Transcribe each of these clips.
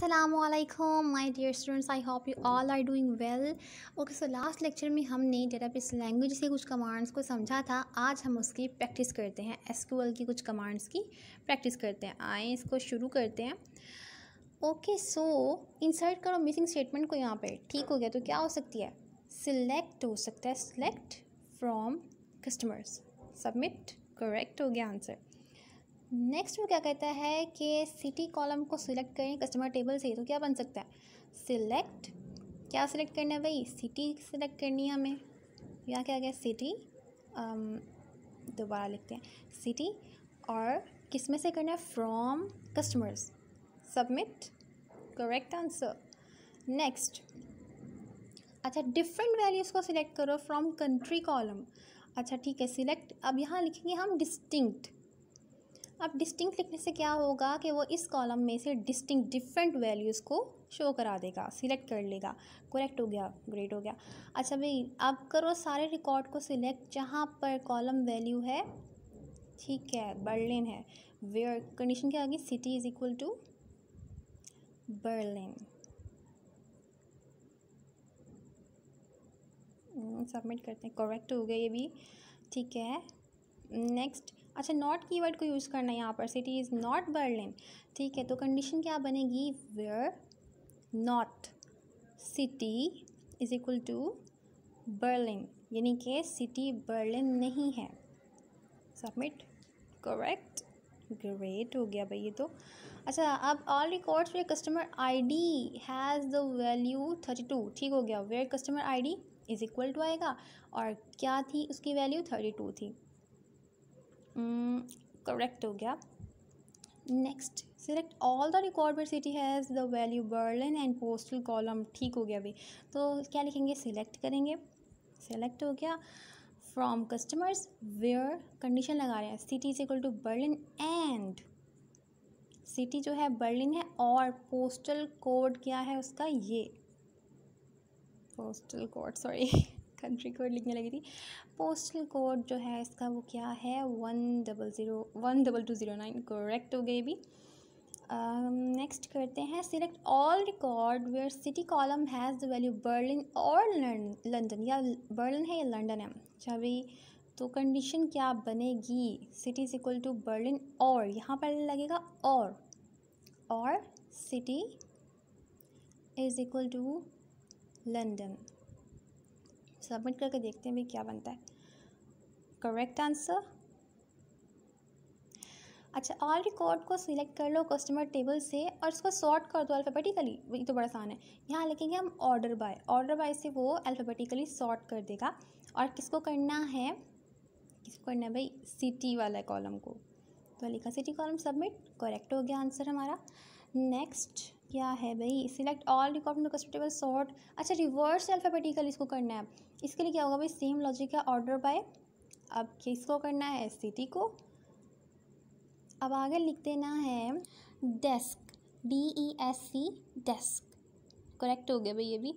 असलकम my dear students I hope you all are doing well okay so last lecture में हमने database language से कुछ commands को समझा था आज हम उसकी प्रैक्टिस करते हैं एस की कुछ कमांड्स की प्रैक्टिस करते हैं आए इसको शुरू करते हैं ओके सो इंसर्ट करो मिसिंग स्टेटमेंट को यहाँ पर ठीक हो गया तो क्या हो सकती है सिलेक्ट हो सकता है select from customers submit correct हो गया आंसर नेक्स्ट वो क्या कहता है कि सिटी कॉलम को सिलेक्ट करें कस्टमर टेबल से तो क्या बन सकता है सिलेक्ट क्या सिलेक्ट करना है भाई सिटी सिलेक्ट करनी है हमें यहाँ क्या क्या सिटी um, दोबारा लिखते हैं सिटी और किस में से करना है from customers submit correct answer next अच्छा डिफरेंट वैल्यूज़ को सिलेक्ट करो फ्रॉम कंट्री कॉलम अच्छा ठीक है सिलेक्ट अब यहाँ लिखेंगे हम डिस्टिंक्ट अब डिस्टिंक्ट लिखने से क्या होगा कि वो इस कॉलम में से डिस्टिंक्ट डिफरेंट वैल्यूज़ को शो करा देगा सिलेक्ट कर लेगा करेक्ट हो गया ग्रेट हो गया अच्छा भाई अब करो सारे रिकॉर्ड को सिलेक्ट जहाँ पर कॉलम वैल्यू है ठीक है बर्लिन है वेयर कंडीशन क्या होगी city is equal to Berlin submit करते हैं करेक्ट हो गया ये भी ठीक है नेक्स्ट अच्छा नॉट की वर्ड को यूज़ करना है यहाँ पर सिटी इज़ नॉट बर्लिन ठीक है तो कंडीशन क्या बनेगी where not city is equal to Berlin यानी कि सिटी बर्लिन नहीं है सबमिट करेक्ट ग्रेट हो गया भाई ये तो अच्छा अब all records where customer ID has the value thirty two ठीक हो गया where customer ID is equal to आएगा और क्या थी उसकी वैल्यू थर्टी टू थी करेक्ट hmm, हो गया next select all the required city has the value Berlin and postal column ठीक हो गया अभी तो क्या लिखेंगे सिलेक्ट करेंगे सेलेक्ट हो गया फ्रॉम कस्टमर्स वेयर कंडीशन लगा रहे हैं city is equal to Berlin and city जो है बर्लिन है और पोस्टल कोड क्या है उसका ये postal code sorry country code लिखने लगी थी पोस्टल कोड जो है इसका वो क्या है one double zero one double two zero nine correct हो गई भी नेक्स्ट um, uh, करते हैं select all record where city column has the value Berlin और लंदन या बर्लिन है या लंदन है अच्छा भाई तो कंडीशन क्या बनेगी city is equal to Berlin और यहाँ पर लगेगा और और city is equal to London submit करके देखते हैं भाई क्या बनता है करेक्ट आंसर अच्छा ऑल रिकॉर्ड को सिलेक्ट कर लो कस्टमर टेबल से और इसको सॉर्ट कर दो अल्फ़ाबेटिकली ये तो बड़ा आसान है यहाँ लिखेंगे हम ऑर्डर बाय ऑर्डर बाय से वो अल्फ़ाबेटिकली सॉर्ट कर देगा और किसको करना है किसको करना है भाई सिटी वाला कॉलम को तो लिखा सिटी कॉलम सबमिट करेक्ट हो गया आंसर हमारा नेक्स्ट क्या है भाई सिलेक्ट ऑल रिकॉर्ड में कस्टेबल सॉर्ट अच्छा रिवर्स अल्फ़ाबेटिकल इसको करना है इसके लिए क्या होगा भाई सेम लॉजिक है ऑर्डर बाय अब किसको करना है सिटी को अब आगे लिख देना है desc D E S C desc correct हो गया भाई ये भी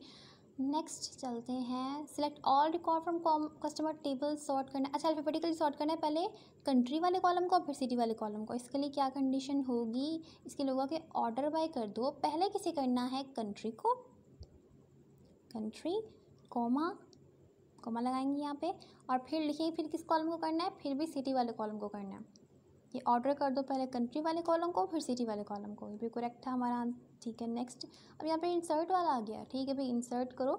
नेक्स्ट चलते हैं select all record from customer table sort करना अच्छा अल्फाबेटिकली सॉर्ट करना है पहले कंट्री वाले कॉलम को और फिर सिटी वाले कॉलम को इसके लिए क्या कंडीशन होगी इसके लोगों के ऑर्डर बाय कर दो पहले किसे करना है कंट्री को कंट्री कॉमा कॉमा लगाएंगे यहाँ पे और फिर लिखेंगे फिर किस कॉलम को करना है फिर भी सिटी वाले कॉलम को करना है ये ऑर्डर कर दो पहले कंट्री वाले कॉलम को फिर सिटी वाले कॉलम को ये भी करेक्ट था हमारा ठीक है नेक्स्ट अब यहाँ पे इंसर्ट वाला आ गया ठीक है भाई इंसर्ट करो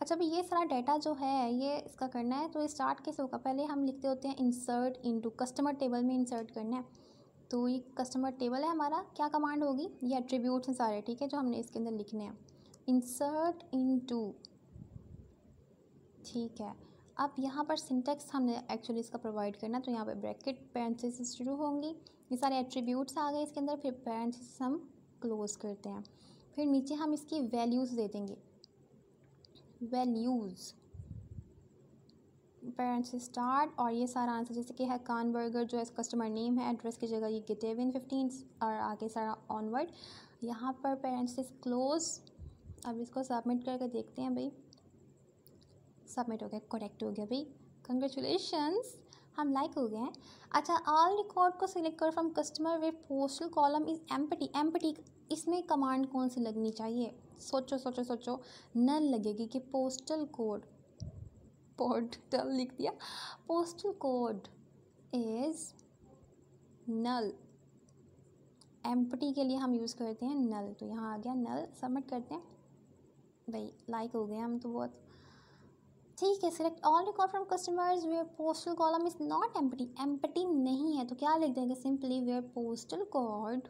अच्छा भाई ये सारा डाटा जो है ये इसका करना है तो ये स्टार्ट कैसे होगा पहले हम लिखते होते हैं इंसर्ट इनटू कस्टमर टेबल में इंसर्ट करना है तो ये कस्टमर टेबल है हमारा क्या कमांड होगी ये एट्रीब्यूट्स हैं सारे ठीक है जो हमने इसके अंदर लिखने हैं इंसर्ट इन ठीक है अब यहाँ पर सिंटेक्स हमने एक्चुअली इसका प्रोवाइड करना है तो यहाँ पर ब्रैकेट पैरेंथेसिस शुरू होंगी ये सारे एट्रीब्यूट्स आ गए इसके अंदर फिर पैरेंथेसिस हम क्लोज़ करते हैं फिर नीचे हम इसकी वैल्यूज़ दे देंगे वैल्यूज़ पेरेंट्स स्टार्ट और ये सारा आंसर जैसे कि है कान बर्गर जो है कस्टमर नेम है एड्रेस की जगह ये गिटेविन फिफ्टीन और आगे सारा ऑनवर्ड यहाँ पर पेरेंट्स इज क्लोज अब इसको सबमिट करके देखते हैं भाई सबमिट हो गया करेक्ट हो गया भाई कंग्रेचुलेशंस हम लाइक हो गए हैं अच्छा ऑल रिकॉर्ड को सिलेक्ट कर from customer where postal column is empty empty इसमें कमांड कौन सी लगनी चाहिए सोचो सोचो सोचो नल लगेगी कि पोस्टल कोड पोर्टल लिख दिया postal code is null empty के लिए हम यूज़ करते हैं नल तो यहाँ आ गया नल सबमिट करते हैं भाई लाइक हो गए हम तो बहुत ठीक है select all record from customers where postal column is not empty empty नहीं है तो क्या लिख देंगे simply where postal code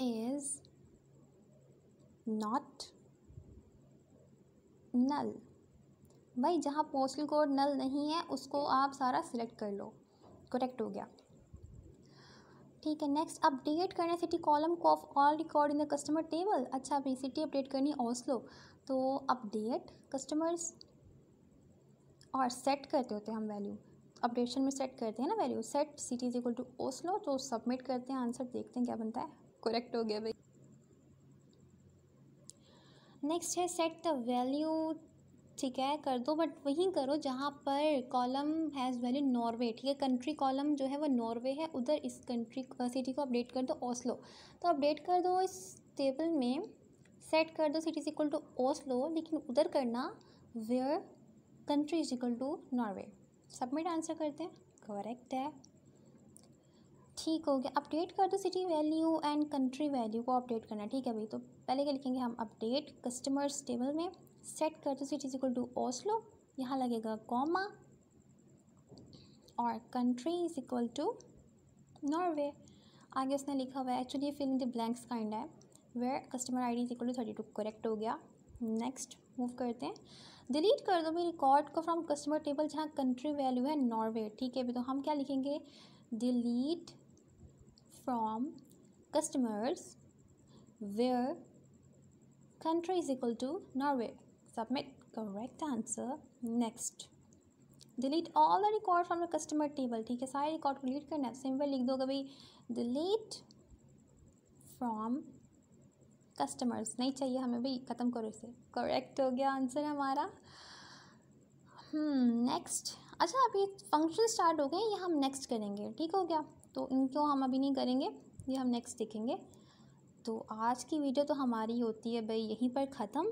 is not null भाई जहाँ पोस्टल कोड नल नहीं है उसको आप सारा सिलेक्ट कर लो करेक्ट हो गया ठीक है नेक्स्ट अपडेट करना सिटी कॉलम को of all record in the customer table अच्छा भाई सिटी अपडेट करनी ऑसलो तो अपडेट कस्टमर्स और सेट करते होते हैं हम वैल्यू अपडेशन में सेट करते हैं ना value set city is equal to Oslo तो सबमिट करते हैं आंसर देखते हैं क्या बनता है करेक्ट हो गया भाई नेक्स्ट है सेट द वैल्यू ठीक है कर दो बट वहीं करो जहाँ पर कॉलम हैज़ वैल्यू नॉर्वे ठीक है कंट्री कॉलम जो है वो नॉर्वे है उधर इस कंट्री सिटी को अपडेट कर दो ओस्लो तो अपडेट कर दो इस टेबल में सेट कर दो city is equal to Oslo लेकिन उधर करना where country is equal to Norway submit answer करते हैं करेक्ट है ठीक हो गया अपडेट कर दो city value and country value को अपडेट करना ठीक है भाई तो पहले क्या लिखेंगे हम अपडेट कस्टमर्स टेबल में सेट करते दो it is equal to Oslo यहाँ लगेगा कॉमा और country is equal to Norway आगे उसने लिखा हुआ है एक्चुअली ये फिलिंग द ब्लैंक्स काइंड है where customer I D is equal to thirty two correct हो गया नेक्स्ट मूव करते हैं डिलीट कर दो मेरी रिकॉर्ड को फ्रॉम कस्टमर टेबल जहाँ कंट्री वैल्यू है नॉर्वे ठीक है तो हम क्या लिखेंगे delete from customers where country is equal to Norway Submit correct answer. Next. Delete all the record from the customer table ठीक है सारे रिकॉर्ड को डिलीट करना है सिंपल लिख दोगे भाई डिलीट फ्रॉम कस्टमर्स नहीं चाहिए हमें भाई ख़त्म करो इसे करेक्ट हो गया आंसर हमारा नेक्स्ट हम्म, अच्छा अभी फंक्शन स्टार्ट हो गए ये हम नेक्स्ट करेंगे ठीक हो गया तो इनको हम अभी नहीं करेंगे ये हम नेक्स्ट देखेंगे तो आज की वीडियो तो हमारी होती है भाई यहीं पर ख़त्म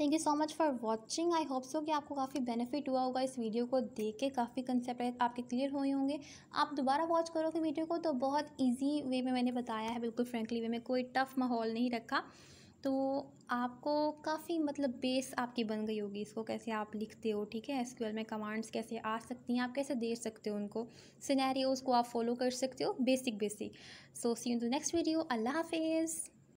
thank you so much for watching I hope so कि आपको काफ़ी बेनिफिट हुआ होगा इस वीडियो को देख के काफ़ी कंसेप्ट आपके क्लियर हुए होंगे आप दोबारा वॉच करोगे वीडियो को तो बहुत ईजी वे में मैंने बताया है बिल्कुल फ्रेंकली वे में कोई टफ माहौल नहीं रखा तो आपको काफ़ी मतलब बेस आपकी बन गई होगी इसको कैसे आप लिखते हो ठीक है एसक्यूएल में कमांड्स कैसे आ सकती हैं आप कैसे दे सकते हो उनको सिनेरियोज़ को आप फॉलो कर सकते हो basic basic so see in the next video अल्लाह हाफिज़